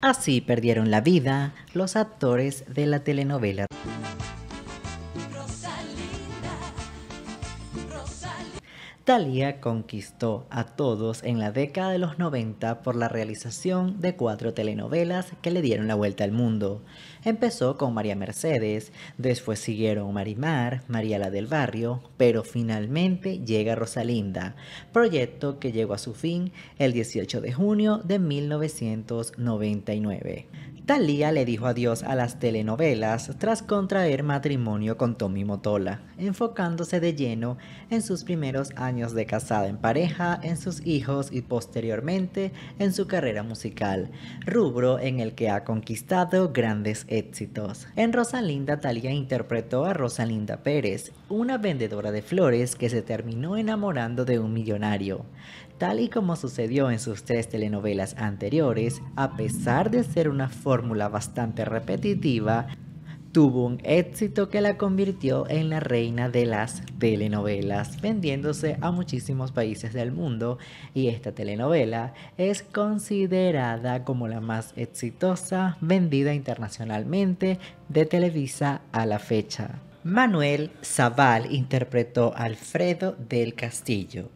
Así perdieron la vida los actores de la telenovela. Talía conquistó a todos en la década de los 90 por la realización de cuatro telenovelas que le dieron la vuelta al mundo. Empezó con María Mercedes, después siguieron Marimar, María la del Barrio, pero finalmente llega Rosalinda, proyecto que llegó a su fin el 18 de junio de 1999. Talía le dijo adiós a las telenovelas tras contraer matrimonio con Tommy Motola, enfocándose de lleno en sus primeros años de casada en pareja, en sus hijos y posteriormente en su carrera musical, rubro en el que ha conquistado grandes éxitos. En Rosalinda, Talia interpretó a Rosalinda Pérez, una vendedora de flores que se terminó enamorando de un millonario. Tal y como sucedió en sus tres telenovelas anteriores, a pesar de ser una fórmula bastante repetitiva, tuvo un éxito que la convirtió en la reina de las telenovelas, vendiéndose a muchísimos países del mundo y esta telenovela es considerada como la más exitosa vendida internacionalmente de Televisa a la fecha. Manuel Zaval interpretó a Alfredo del Castillo,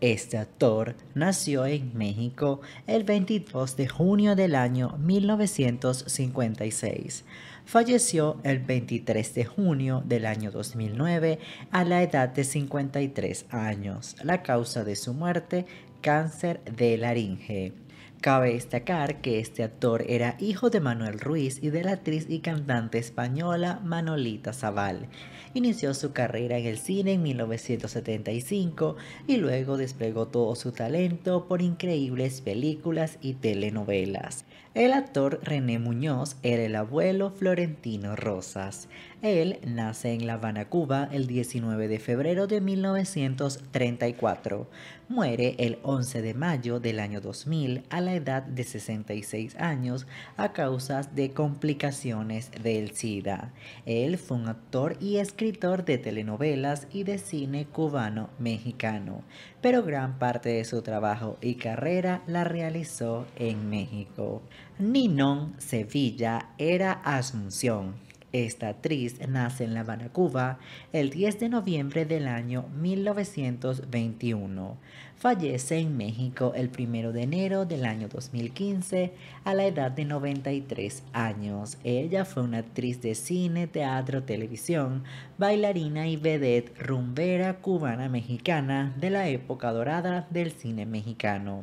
este actor nació en México el 22 de junio del año 1956 falleció el 23 de junio del año 2009 a la edad de 53 años. La causa de su muerte, cáncer de laringe. Cabe destacar que este actor era hijo de Manuel Ruiz y de la actriz y cantante española Manolita Zaval. Inició su carrera en el cine en 1975 y luego desplegó todo su talento por increíbles películas y telenovelas. El actor René Muñoz era el abuelo Florentino Rosas. Él nace en La Habana, Cuba, el 19 de febrero de 1934. Muere el 11 de mayo del año 2000 a la edad de 66 años a causas de complicaciones del SIDA. Él fue un actor y escritor de telenovelas y de cine cubano-mexicano, pero gran parte de su trabajo y carrera la realizó en México. Ninón Sevilla era Asunción esta actriz nace en La Habana, Cuba, el 10 de noviembre del año 1921. Fallece en México el 1 de enero del año 2015 a la edad de 93 años. Ella fue una actriz de cine, teatro, televisión, bailarina y vedette rumbera cubana mexicana de la época dorada del cine mexicano.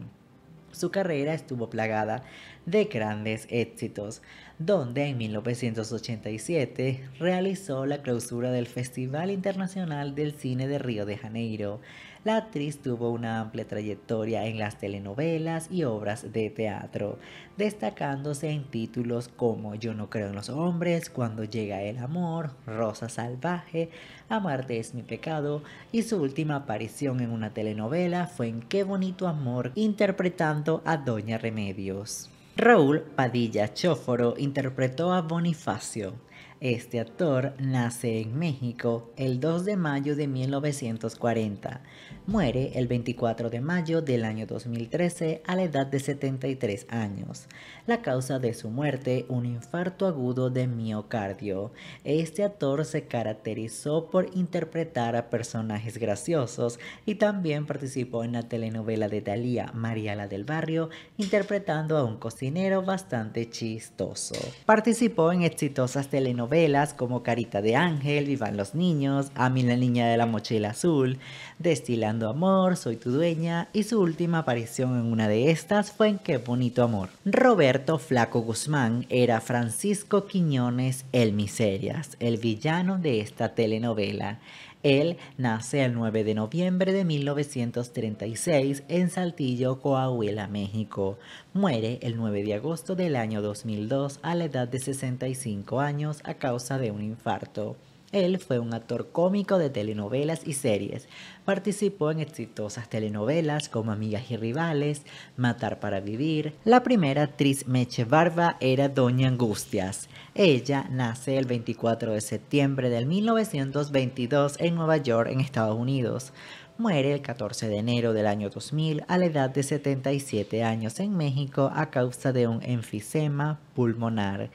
Su carrera estuvo plagada de grandes éxitos, donde en 1987 realizó la clausura del Festival Internacional del Cine de Río de Janeiro la actriz tuvo una amplia trayectoria en las telenovelas y obras de teatro, destacándose en títulos como Yo no creo en los hombres, Cuando llega el amor, Rosa salvaje, Amarte es mi pecado y su última aparición en una telenovela fue en Qué bonito amor interpretando a Doña Remedios. Raúl Padilla Chóforo interpretó a Bonifacio, este actor nace en México el 2 de mayo de 1940. Muere el 24 de mayo del año 2013 a la edad de 73 años. La causa de su muerte, un infarto agudo de miocardio. Este actor se caracterizó por interpretar a personajes graciosos y también participó en la telenovela de María Mariala del Barrio, interpretando a un cocinero bastante chistoso. Participó en exitosas telenovelas como Carita de Ángel, Vivan los Niños, A mí la Niña de la Mochila Azul, Destilando Amor, Soy tu Dueña y su última aparición en una de estas fue en Qué Bonito Amor. Roberto Flaco Guzmán era Francisco Quiñones el Miserias, el villano de esta telenovela. Él nace el 9 de noviembre de 1936 en Saltillo, Coahuila, México. Muere el 9 de agosto del año 2002 a la edad de 65 años a causa de un infarto. Él fue un actor cómico de telenovelas y series. Participó en exitosas telenovelas como Amigas y Rivales, Matar para Vivir. La primera actriz Meche Barba era Doña Angustias. Ella nace el 24 de septiembre del 1922 en Nueva York, en Estados Unidos muere el 14 de enero del año 2000 a la edad de 77 años en México a causa de un enfisema pulmonar.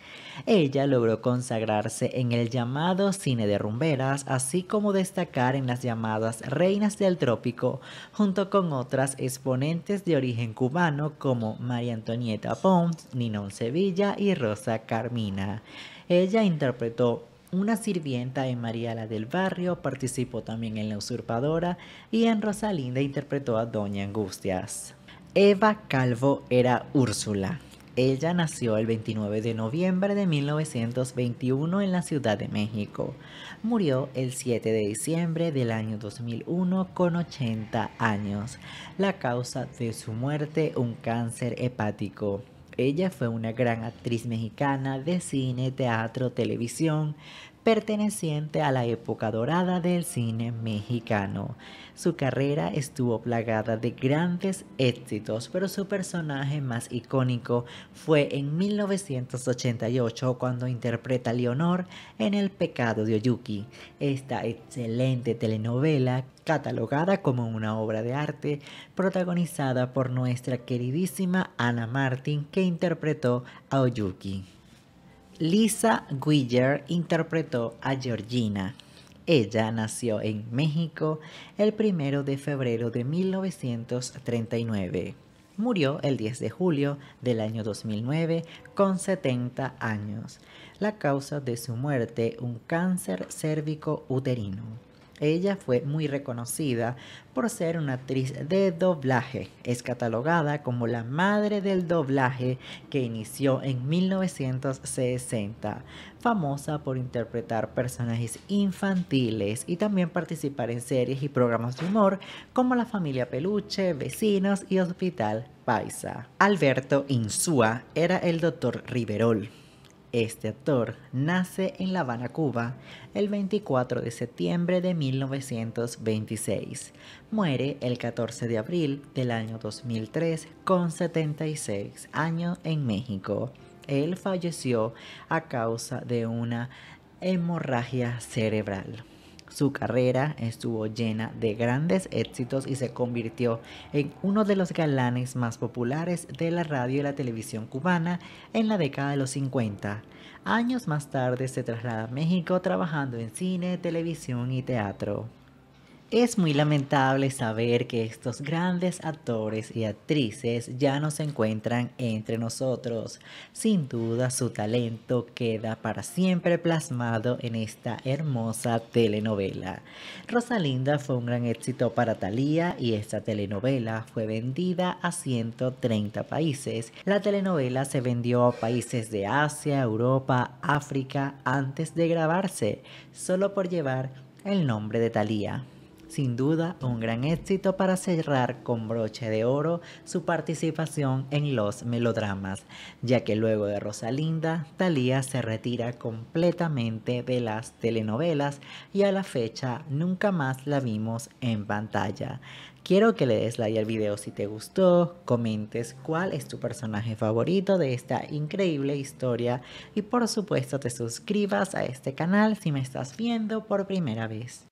Ella logró consagrarse en el llamado cine de rumberas, así como destacar en las llamadas Reinas del Trópico, junto con otras exponentes de origen cubano como María Antonieta Pons, Ninón Sevilla y Rosa Carmina. Ella interpretó una sirvienta de María la del Barrio participó también en La Usurpadora y en Rosalinda interpretó a Doña Angustias. Eva Calvo era Úrsula. Ella nació el 29 de noviembre de 1921 en la Ciudad de México. Murió el 7 de diciembre del año 2001 con 80 años. La causa de su muerte, un cáncer hepático. Ella fue una gran actriz mexicana de cine, teatro, televisión, perteneciente a la época dorada del cine mexicano. Su carrera estuvo plagada de grandes éxitos, pero su personaje más icónico fue en 1988 cuando interpreta a Leonor en El pecado de Oyuki, esta excelente telenovela catalogada como una obra de arte, protagonizada por nuestra queridísima Ana Martin que interpretó a Oyuki. Lisa Guiller interpretó a Georgina. Ella nació en México el 1 de febrero de 1939. Murió el 10 de julio del año 2009 con 70 años. La causa de su muerte, un cáncer cérvico uterino. Ella fue muy reconocida por ser una actriz de doblaje. Es catalogada como la madre del doblaje que inició en 1960, famosa por interpretar personajes infantiles y también participar en series y programas de humor como La familia Peluche, Vecinos y Hospital Paisa. Alberto Insúa era el doctor Riverol este actor nace en La Habana, Cuba, el 24 de septiembre de 1926. Muere el 14 de abril del año 2003 con 76 años en México. Él falleció a causa de una hemorragia cerebral. Su carrera estuvo llena de grandes éxitos y se convirtió en uno de los galanes más populares de la radio y la televisión cubana en la década de los 50. Años más tarde se traslada a México trabajando en cine, televisión y teatro. Es muy lamentable saber que estos grandes actores y actrices ya no se encuentran entre nosotros. Sin duda su talento queda para siempre plasmado en esta hermosa telenovela. Rosalinda fue un gran éxito para Thalía y esta telenovela fue vendida a 130 países. La telenovela se vendió a países de Asia, Europa, África antes de grabarse, solo por llevar el nombre de Thalía. Sin duda, un gran éxito para cerrar con broche de oro su participación en los melodramas, ya que luego de Rosalinda, Thalía se retira completamente de las telenovelas y a la fecha nunca más la vimos en pantalla. Quiero que le des like al video si te gustó, comentes cuál es tu personaje favorito de esta increíble historia y por supuesto te suscribas a este canal si me estás viendo por primera vez.